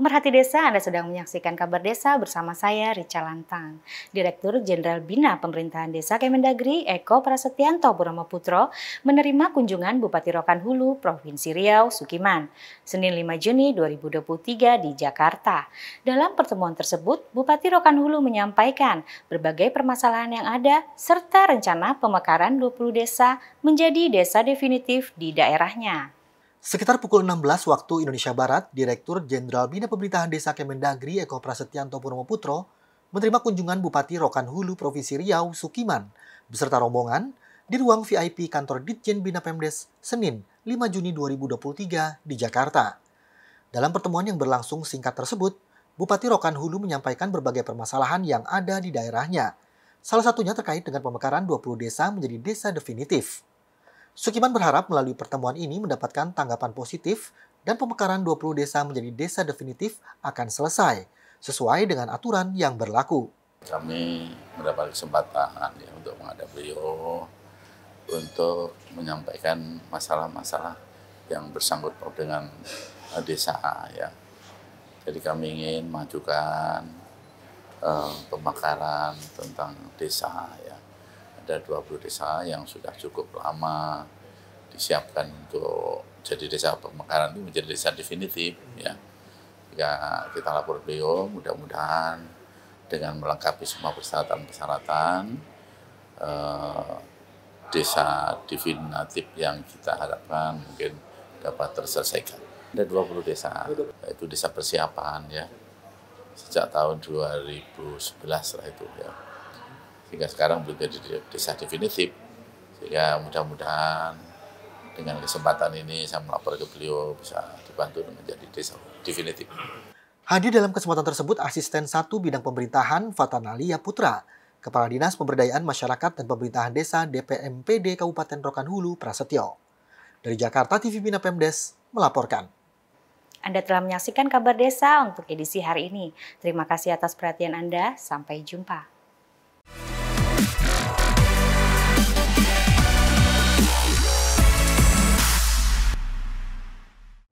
Pemerhati Desa, Anda sedang menyaksikan Kabar Desa bersama saya Rica Lantang. Direktur Jenderal Bina Pemerintahan Desa Kemendagri Eko Prasetyanto Purnomo Putro menerima kunjungan Bupati Rokan Hulu Provinsi Riau Sukiman Senin 5 Juni 2023 di Jakarta. Dalam pertemuan tersebut, Bupati Rokan Hulu menyampaikan berbagai permasalahan yang ada serta rencana pemekaran 20 desa menjadi desa definitif di daerahnya. Sekitar pukul 16 waktu Indonesia Barat, Direktur Jenderal Bina Pemerintahan Desa Kemendagri Eko Prasetyanto Purnomo Putro menerima kunjungan Bupati Rokan Hulu Provinsi Riau, Sukiman, beserta rombongan di ruang VIP kantor Ditjen Bina Pemdes, Senin 5 Juni 2023 di Jakarta. Dalam pertemuan yang berlangsung singkat tersebut, Bupati Rokan Hulu menyampaikan berbagai permasalahan yang ada di daerahnya. Salah satunya terkait dengan pemekaran 20 desa menjadi desa definitif. Sukiman berharap melalui pertemuan ini mendapatkan tanggapan positif dan pemekaran 20 desa menjadi desa definitif akan selesai sesuai dengan aturan yang berlaku. Kami mendapat kesempatan ya untuk menghadap beliau untuk menyampaikan masalah-masalah yang bersangkut paut dengan eh, desa ya. Jadi kami ingin majukan uh, eh, pemekaran tentang desa ya ada 20 desa yang sudah cukup lama disiapkan untuk jadi desa pemekaran itu menjadi desa definitif ya. Jika kita lapor beliau, mudah-mudahan dengan melengkapi semua persyaratan-persyaratan eh, desa definitif yang kita harapkan mungkin dapat terselesaikan. Ada 20 desa, itu desa persiapan ya. Sejak tahun 2011 lah itu ya sehingga sekarang belum jadi desa definitif sehingga mudah-mudahan dengan kesempatan ini saya melapor ke beliau bisa dibantu menjadi desa definitif. Hadir dalam kesempatan tersebut asisten satu bidang pemerintahan Fatanalia Putra, Kepala Dinas Pemberdayaan Masyarakat dan Pemerintahan Desa DPMPD Kabupaten Rokan Hulu Prasetyo. Dari Jakarta TV Bina Pemdes melaporkan. Anda telah menyaksikan kabar desa untuk edisi hari ini. Terima kasih atas perhatian Anda. Sampai jumpa.